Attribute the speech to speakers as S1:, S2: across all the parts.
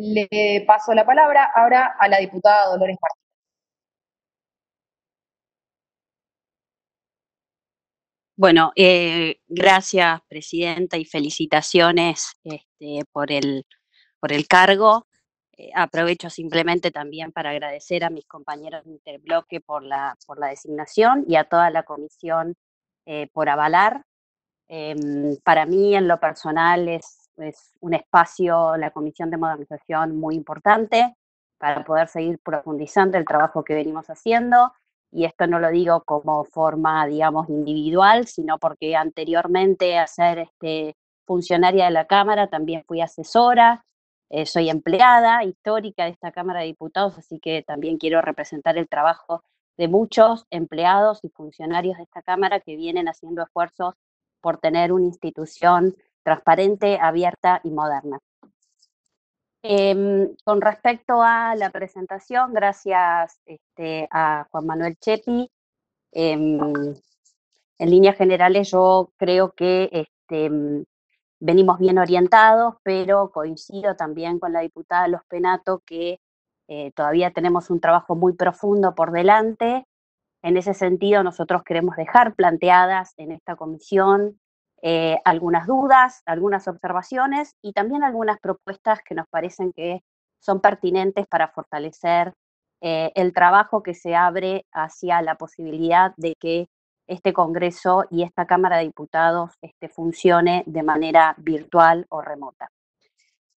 S1: Le paso la palabra ahora a la diputada Dolores Martínez. Bueno, eh, gracias, Presidenta, y felicitaciones este, por, el, por el cargo. Eh, aprovecho simplemente también para agradecer a mis compañeros de Interbloque por la, por la designación y a toda la comisión eh, por avalar. Em, para mí, en lo personal, es es un espacio, la Comisión de Modernización, muy importante para poder seguir profundizando el trabajo que venimos haciendo. Y esto no lo digo como forma, digamos, individual, sino porque anteriormente a ser este, funcionaria de la Cámara también fui asesora, eh, soy empleada histórica de esta Cámara de Diputados, así que también quiero representar el trabajo de muchos empleados y funcionarios de esta Cámara que vienen haciendo esfuerzos por tener una institución transparente, abierta y moderna. Em, con respecto a la presentación, gracias este, a Juan Manuel Chepi. Em, en líneas generales yo creo que este, venimos bien orientados, pero coincido también con la diputada Los Penato que eh, todavía tenemos un trabajo muy profundo por delante. En ese sentido, nosotros queremos dejar planteadas en esta comisión eh, algunas dudas, algunas observaciones y también algunas propuestas que nos parecen que son pertinentes para fortalecer eh, el trabajo que se abre hacia la posibilidad de que este Congreso y esta Cámara de Diputados este, funcione de manera virtual o remota.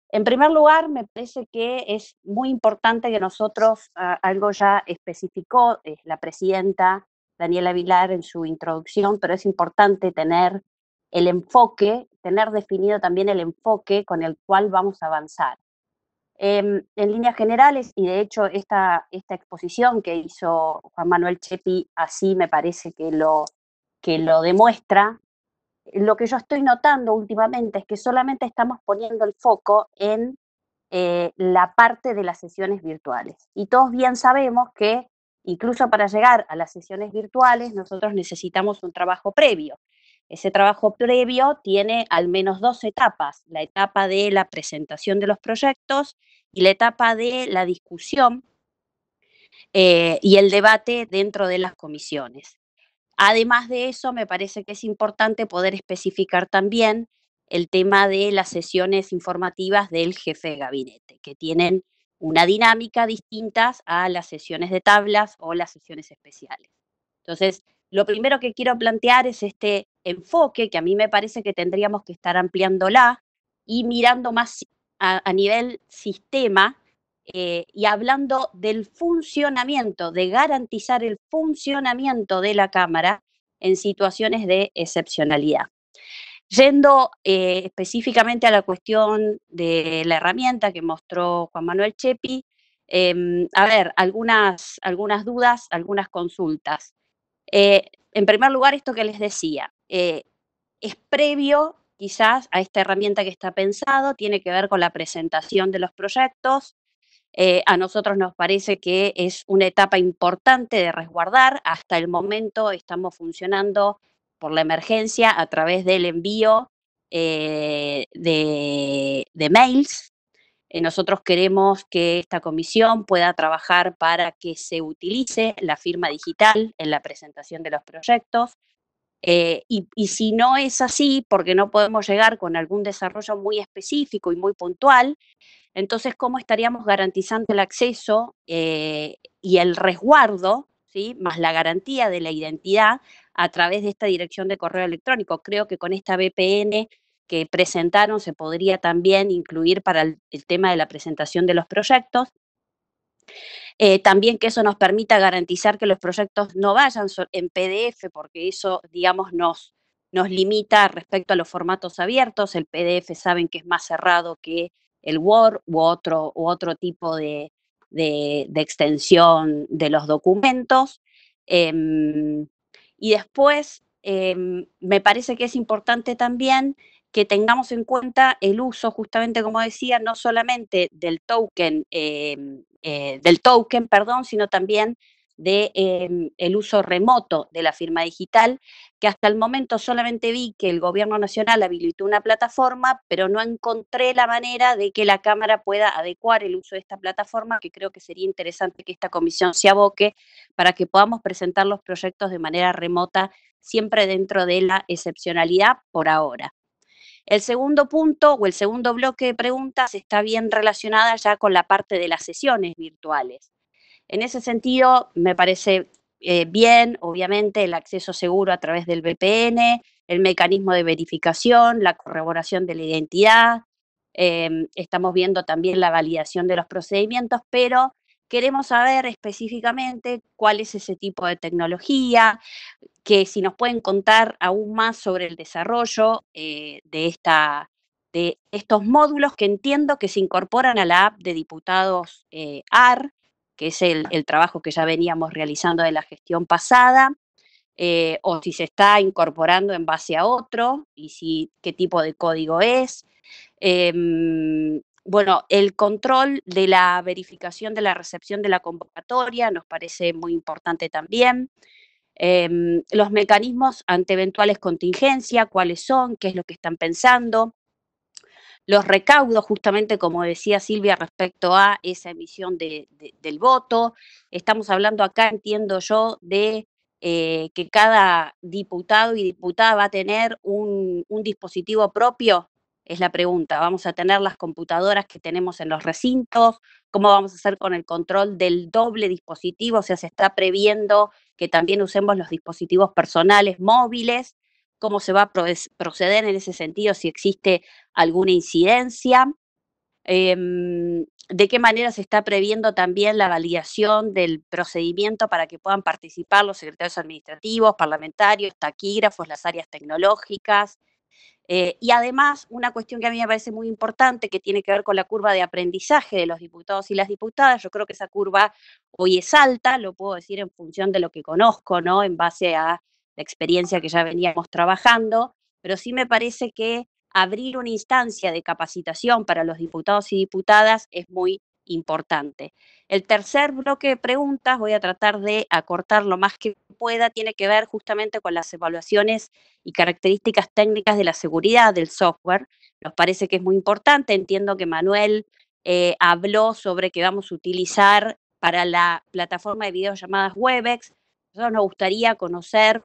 S1: En primer lugar, me parece que es muy importante que nosotros, ah, algo ya especificó la presidenta Daniela Vilar en su introducción, pero es importante tener el enfoque, tener definido también el enfoque con el cual vamos a avanzar. Em, en líneas generales, y de hecho esta, esta exposición que hizo Juan Manuel Chepi, así me parece que lo, que lo demuestra, lo que yo estoy notando últimamente es que solamente estamos poniendo el foco en eh, la parte de las sesiones virtuales. Y todos bien sabemos que incluso para llegar a las sesiones virtuales nosotros necesitamos un trabajo previo. Ese trabajo previo tiene al menos dos etapas, la etapa de la presentación de los proyectos y la etapa de la discusión eh, y el debate dentro de las comisiones. Además de eso, me parece que es importante poder especificar también el tema de las sesiones informativas del jefe de gabinete, que tienen una dinámica distinta a las sesiones de tablas o las sesiones especiales. Entonces, lo primero que quiero plantear es este enfoque, que a mí me parece que tendríamos que estar ampliándola y mirando más a, nivel sistema eh, y hablando del funcionamiento, de garantizar el funcionamiento de la Cámara en situaciones de excepcionalidad. Yendo eh, específicamente a la cuestión de la herramienta que mostró Juan Manuel Chepi, em, a ver, algunas, algunas dudas, algunas consultas. Eh, en primer lugar, esto que les decía, eh, es previo quizás a esta herramienta que está pensado, tiene que ver con la presentación de los proyectos. Eh, a nosotros nos parece que es una etapa importante de resguardar. Hasta el momento estamos funcionando por la emergencia a través del envío eh, de, mails. nosotros queremos que esta comisión pueda trabajar para que se utilice la firma digital en la presentación de los proyectos. Eh, y, si no es así, porque no podemos llegar con algún desarrollo muy específico y muy puntual, entonces, ¿cómo estaríamos garantizando el acceso eh, y el resguardo, ¿sí? más la garantía de la identidad a través de esta dirección de correo electrónico? Creo que con esta VPN que presentaron se podría también incluir para el, el tema de la presentación de los proyectos. Eh, también que eso nos permita garantizar que los proyectos no vayan en PDF, porque eso, digamos, nos, nos limita respecto a los formatos abiertos. El PDF saben que es más cerrado que el Word u otro, u otro tipo de, extensión de los documentos. Em, y después, em, me parece que es importante también que tengamos en cuenta el uso, justamente como decía, no solamente del token, em, eh, del token, perdón, sino también del de, em, uso remoto de la firma digital, que hasta el momento solamente vi que el gobierno nacional habilitó una plataforma, pero no encontré la manera de que la Cámara pueda adecuar el uso de esta plataforma, que creo que sería interesante que esta comisión se aboque para que podamos presentar los proyectos de manera remota, siempre dentro de la excepcionalidad por ahora. El segundo punto o el segundo bloque de preguntas está bien relacionada ya con la parte de las sesiones virtuales. En ese sentido, me parece eh, bien, obviamente, el acceso seguro a través del VPN, el mecanismo de verificación, la corroboración de la identidad. Em, estamos viendo también la validación de los procedimientos, pero queremos saber específicamente cuál es ese tipo de tecnología, que si nos pueden contar aún más sobre el desarrollo eh, de, esta, de estos módulos que entiendo que se incorporan a la app de diputados eh, AR, que es el, trabajo que ya veníamos realizando de la gestión pasada, eh, o si se está incorporando en base a otro, y si qué tipo de código es. Em, bueno, el control de la verificación de la recepción de la convocatoria nos parece muy importante también. Em, los mecanismos ante eventuales contingencias, cuáles son, qué es lo que están pensando, los recaudos, justamente como decía Silvia, respecto a esa emisión del voto. Estamos hablando acá, entiendo yo, de eh, que cada diputado y diputada va a tener un, un, dispositivo propio. Es la pregunta, ¿vamos a tener las computadoras que tenemos en los recintos? ¿Cómo vamos a hacer con el control del doble dispositivo? O sea, se está previendo que también usemos los dispositivos personales móviles, cómo se va a proceder en ese sentido, si existe alguna incidencia, em, de qué manera se está previendo también la validación del procedimiento para que puedan participar los secretarios administrativos, parlamentarios, taquígrafos, las áreas tecnológicas, eh, y además, una cuestión que a mí me parece muy importante, que tiene que ver con la curva de aprendizaje de los diputados y las diputadas, yo creo que esa curva hoy es alta, lo puedo decir en función de lo que conozco, ¿no? En base a la experiencia que ya veníamos trabajando, pero sí me parece que abrir una instancia de capacitación para los diputados y diputadas es muy importante. El tercer bloque de preguntas, voy a tratar de acortar lo más que pueda, tiene que ver justamente con las evaluaciones y características técnicas de la seguridad del software. Nos parece que es muy importante, entiendo que Manuel eh, habló sobre que vamos a utilizar para la plataforma de videollamadas Webex. Nosotros nos gustaría conocer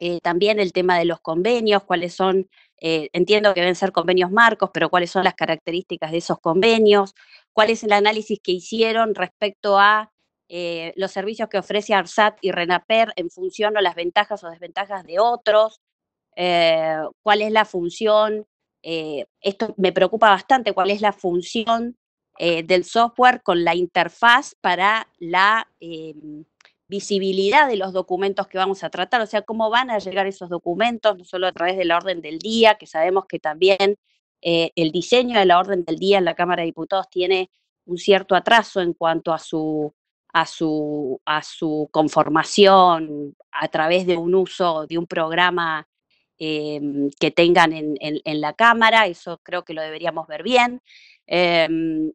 S1: eh, también el tema de los convenios, cuáles son eh, entiendo que deben ser convenios marcos, pero cuáles son las características de esos convenios, cuál es el análisis que hicieron respecto a eh, los servicios que ofrece ARSAT y RENAPER en función o las ventajas o desventajas de otros, eh, cuál es la función, esto me preocupa bastante, cuál es la función del software con la interfaz para la em, visibilidad de los documentos que vamos a tratar, o sea, cómo van a llegar esos documentos, no solo a través de la orden del día, que sabemos que también eh, el diseño de la orden del día en la Cámara de Diputados tiene un cierto atraso en cuanto a su, a su, a su conformación a través de un uso de un programa em, que tengan en, la Cámara, eso creo que lo deberíamos ver bien. Em,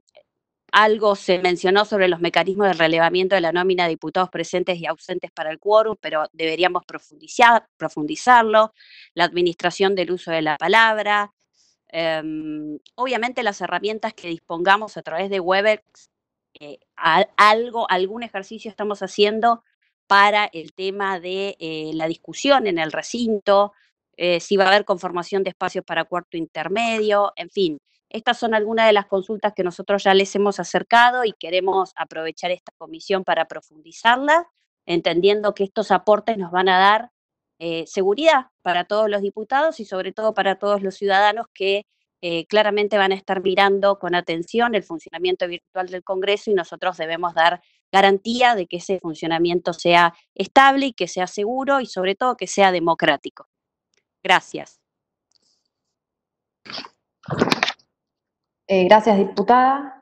S1: algo se mencionó sobre los mecanismos de relevamiento de la nómina de diputados presentes y ausentes para el quórum, pero deberíamos profundizarlo, la administración del uso de la palabra. Em, obviamente las herramientas que dispongamos a través de WebEx, eh, algo, algún ejercicio estamos haciendo para el tema de eh, la discusión en el recinto, eh, si va a haber conformación de espacios para cuarto intermedio, en fin, estas son algunas de las consultas que nosotros ya les hemos acercado y queremos aprovechar esta comisión para profundizarla, entendiendo que estos aportes nos van a dar eh, seguridad para todos los diputados y sobre todo para todos los ciudadanos que eh, claramente van a estar mirando con atención el funcionamiento virtual del Congreso y nosotros debemos dar garantía de que ese funcionamiento sea estable y que sea seguro y sobre todo que sea democrático. Gracias. Eh, gracias, diputada.